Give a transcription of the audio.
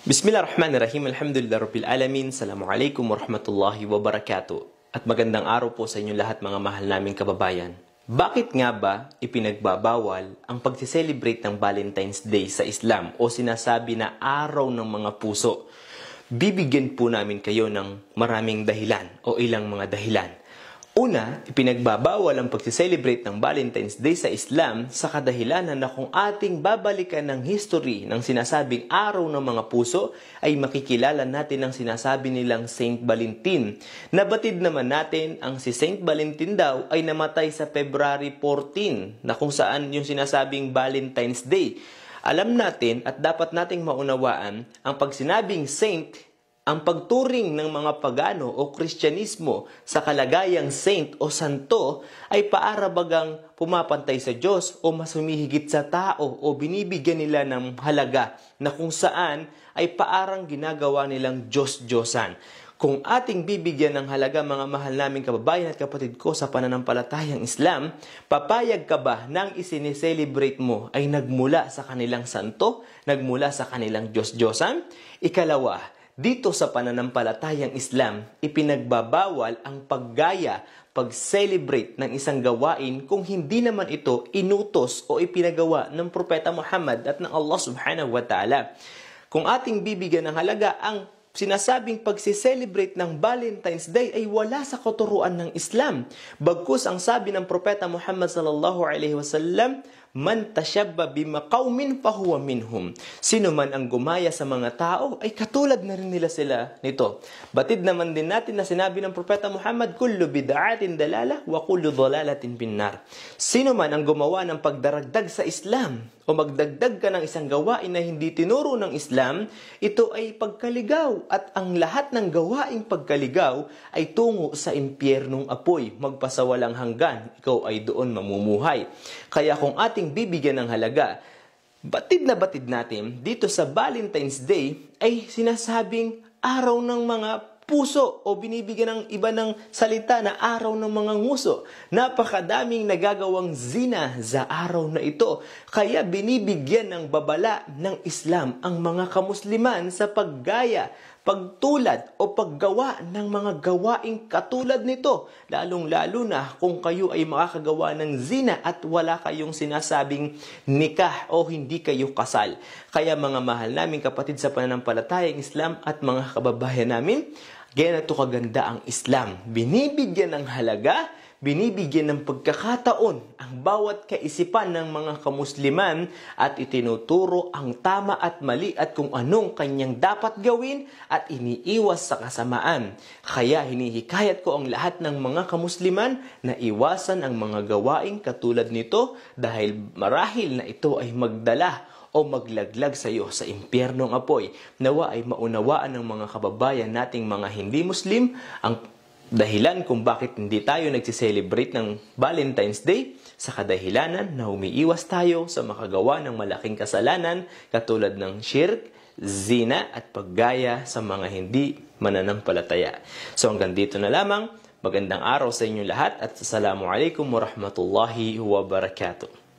Bismillahirrahmanirrahim. Alhamdulillahirabbil alamin. Assalamualaikum warahmatullahi wabarakatuh. At magandang araw po sa inyo lahat mga mahal naming kababayan. Bakit nga ba ipinagbabawal ang pagsiselebrate ng Valentine's Day sa Islam o sinasabi na araw ng mga puso? Bibigyan po namin kayo ng maraming dahilan o ilang mga dahilan. Una, ipinagbabawal ang pagsiselebrate ng Valentine's Day sa Islam sa kadahilanan na kung ating babalikan ng history ng sinasabing araw ng mga puso ay makikilala natin ang sinasabi nilang Saint Valentin. Nabatid naman natin ang si Saint Valentin daw ay namatay sa February 14 na kung saan yung sinasabing Valentine's Day. Alam natin at dapat nating maunawaan ang pagsinabing saint ang pagturing ng mga pagano o kristyanismo sa kalagayang saint o santo ay paarabagang pumapantay sa Diyos o mas humihigit sa tao o binibigyan nila ng halaga na kung saan ay paarang ginagawa nilang Diyos-Diyosan. Kung ating bibigyan ng halaga mga mahal naming kababayan at kapatid ko sa pananampalatayang Islam, papayag ka ba nang isineselebrate mo ay nagmula sa kanilang santo, nagmula sa kanilang Diyos-Diyosan? Ikalawa, dito sa pananampalatayang Islam, ipinagbabawal ang paggaya, pag-celebrate ng isang gawain kung hindi naman ito inutos o ipinagawa ng Propeta Muhammad at ng Allah subhanahu wa ta'ala. Kung ating bibigyan ng halaga ang sinasabing pagsiselebrate ng Valentine's Day ay wala sa katuruan ng Islam. Bagkus ang sabi ng Propeta Muhammad sallallahu alaihi wasallam, Man tashabba bima qaumin fahuwa minhum. Sino man ang gumaya sa mga tao ay katulad na rin nila sila nito. Batid naman din natin na sinabi ng propeta Muhammad, kullu bid'atin dalala wa kullu dalalatin binnar. Sino man ang gumawa ng pagdaragdag sa Islam o magdagdag ka ng isang gawain na hindi tinuro ng Islam, ito ay pagkaligaw at ang lahat ng gawaing pagkaligaw ay tungo sa impyernong apoy, magpasawalang hanggan, ikaw ay doon mamumuhay. Kaya kung ating ating bibigyan ng halaga. Batid na batid natin, dito sa Valentine's Day ay sinasabing araw ng mga puso o binibigyan ng iba ng salita na araw ng mga nguso. Napakadaming nagagawang zina sa araw na ito. Kaya binibigyan ng babala ng Islam ang mga kamusliman sa paggaya, pagtulad o paggawa ng mga gawaing katulad nito, lalong-lalo na kung kayo ay makakagawa ng zina at wala kayong sinasabing nikah o hindi kayo kasal. Kaya mga mahal naming kapatid sa pananampalatayang Islam at mga kababayan namin, ganito kaganda ang Islam. Binibigyan ng halaga, binibigyan ng pagkakataon bawat kaisipan ng mga kamusliman at itinuturo ang tama at mali at kung anong kanyang dapat gawin at iniiwas sa kasamaan. Kaya hinihikayat ko ang lahat ng mga kamusliman na iwasan ang mga gawaing katulad nito dahil marahil na ito ay magdala o maglaglag sa iyo sa impyernong apoy. Nawa ay maunawaan ng mga kababayan nating mga hindi Muslim ang dahilan kung bakit hindi tayo nagsiselebrate ng Valentine's Day sa kadahilanan na umiiwas tayo sa makagawa ng malaking kasalanan katulad ng shirk, zina at paggaya sa mga hindi mananampalataya. So hanggang dito na lamang, magandang araw sa inyo lahat at assalamu alaikum warahmatullahi wabarakatuh.